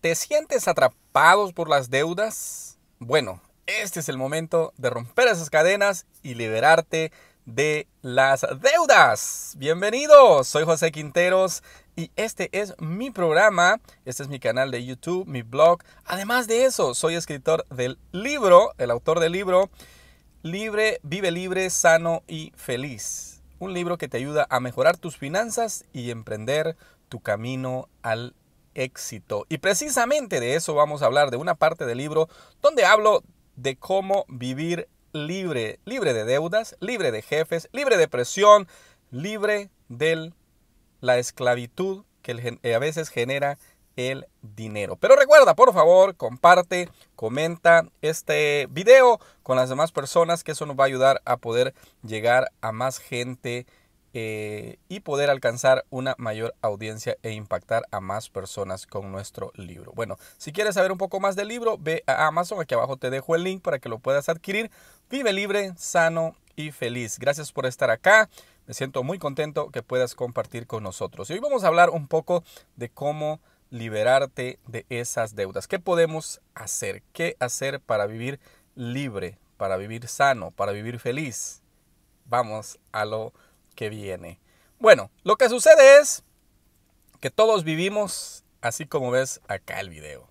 ¿Te sientes atrapados por las deudas? Bueno, este es el momento de romper esas cadenas y liberarte de las deudas. Bienvenidos, soy José Quinteros y este es mi programa, este es mi canal de YouTube, mi blog. Además de eso, soy escritor del libro, el autor del libro Libre, vive libre, sano y feliz. Un libro que te ayuda a mejorar tus finanzas y emprender tu camino al éxito. Y precisamente de eso vamos a hablar, de una parte del libro donde hablo de cómo vivir libre, libre de deudas, libre de jefes, libre de presión, libre de la esclavitud que eh, a veces genera el dinero. Pero recuerda, por favor, comparte, comenta este video con las demás personas, que eso nos va a ayudar a poder llegar a más gente eh, y poder alcanzar una mayor audiencia e impactar a más personas con nuestro libro. Bueno, si quieres saber un poco más del libro, ve a Amazon, aquí abajo te dejo el link para que lo puedas adquirir. Vive libre, sano y feliz. Gracias por estar acá. Me siento muy contento que puedas compartir con nosotros. Y hoy vamos a hablar un poco de cómo liberarte de esas deudas. ¿Qué podemos hacer? ¿Qué hacer para vivir libre, para vivir sano, para vivir feliz? Vamos a lo viene. Bueno, lo que sucede es que todos vivimos así como ves acá el video.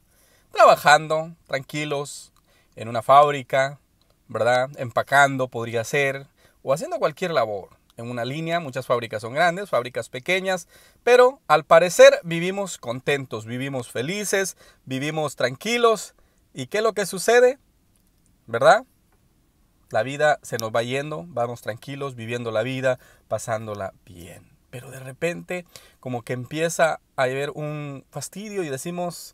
Trabajando, tranquilos, en una fábrica, ¿verdad? Empacando podría ser, o haciendo cualquier labor. En una línea, muchas fábricas son grandes, fábricas pequeñas, pero al parecer vivimos contentos, vivimos felices, vivimos tranquilos. ¿Y qué es lo que sucede? ¿Verdad? La vida se nos va yendo, vamos tranquilos, viviendo la vida, pasándola bien. Pero de repente, como que empieza a haber un fastidio y decimos,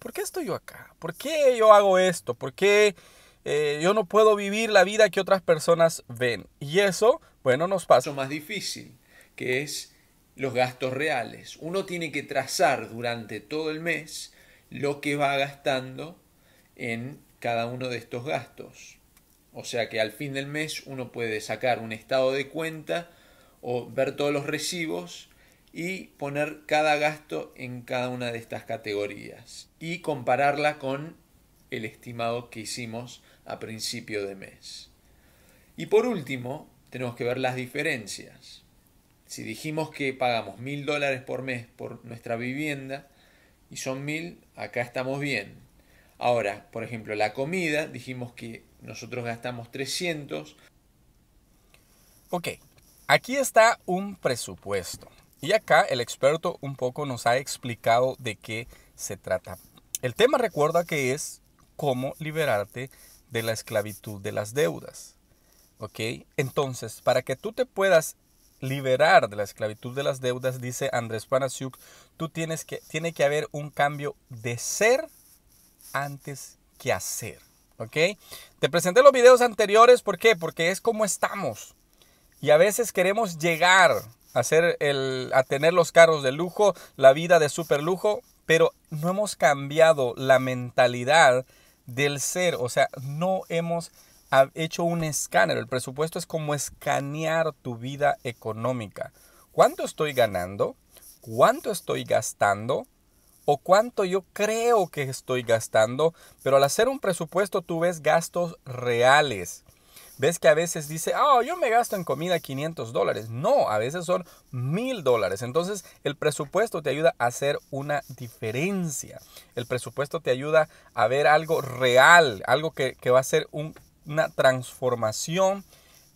¿por qué estoy yo acá? ¿Por qué yo hago esto? ¿Por qué eh, yo no puedo vivir la vida que otras personas ven? Y eso, bueno, nos pasa. Lo más difícil, que es los gastos reales. Uno tiene que trazar durante todo el mes lo que va gastando en cada uno de estos gastos. O sea que al fin del mes uno puede sacar un estado de cuenta o ver todos los recibos y poner cada gasto en cada una de estas categorías y compararla con el estimado que hicimos a principio de mes. Y por último, tenemos que ver las diferencias. Si dijimos que pagamos mil dólares por mes por nuestra vivienda y son mil, acá estamos bien. Ahora, por ejemplo, la comida, dijimos que nosotros gastamos 300. Ok, aquí está un presupuesto. Y acá el experto un poco nos ha explicado de qué se trata. El tema recuerda que es cómo liberarte de la esclavitud de las deudas. ¿Ok? Entonces, para que tú te puedas liberar de la esclavitud de las deudas, dice Andrés Panasiuk, tú tienes que, tiene que haber un cambio de ser antes que hacer. ¿Ok? Te presenté los videos anteriores, ¿por qué? Porque es como estamos. Y a veces queremos llegar a, hacer el, a tener los carros de lujo, la vida de super lujo, pero no hemos cambiado la mentalidad del ser. O sea, no hemos ah, hecho un escáner. El presupuesto es como escanear tu vida económica. ¿Cuánto estoy ganando? ¿Cuánto estoy gastando? o cuánto yo creo que estoy gastando, pero al hacer un presupuesto tú ves gastos reales. Ves que a veces dice, oh, yo me gasto en comida 500 dólares. No, a veces son 1000 dólares. Entonces, el presupuesto te ayuda a hacer una diferencia. El presupuesto te ayuda a ver algo real, algo que, va a ser una transformación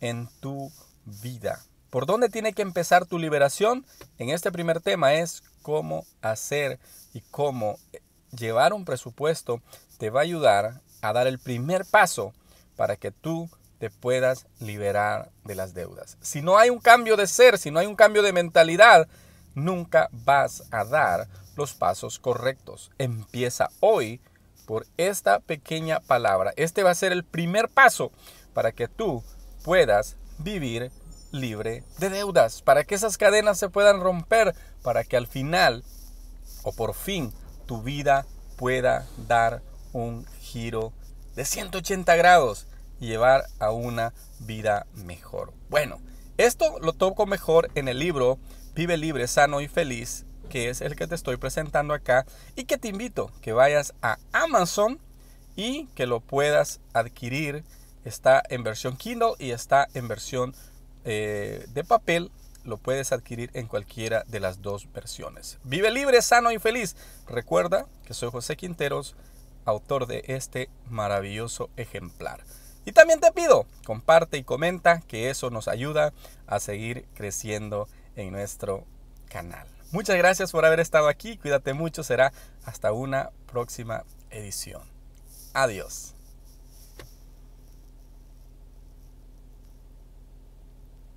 en tu vida. ¿Por dónde tiene que empezar tu liberación? En este primer tema es cómo hacer y cómo eh, llevar un presupuesto te va a ayudar a dar el primer paso para que tú te puedas liberar de las deudas. Si no hay un cambio de ser, si no hay un cambio de mentalidad, nunca vas a dar los pasos correctos. Empieza hoy por esta pequeña palabra. Este va a ser el primer paso para que tú puedas vivir libre de deudas, para que esas cadenas se puedan romper, para que al final o por fin tu vida pueda dar un giro de 180 grados y llevar a una vida mejor. Bueno, esto lo toco mejor en el libro Vive libre, sano y feliz, que es el que te estoy presentando acá y que te invito que vayas a Amazon y que lo puedas adquirir. Está en versión Kindle y está en versión eh, de papel lo puedes adquirir en cualquiera de las dos versiones. Vive libre, sano y feliz. Recuerda que soy José Quinteros, autor de este maravilloso ejemplar. Y también te pido, comparte y comenta, que eso nos ayuda a seguir creciendo en nuestro canal. Muchas gracias por haber estado aquí, cuídate mucho, será hasta una próxima edición. Adiós.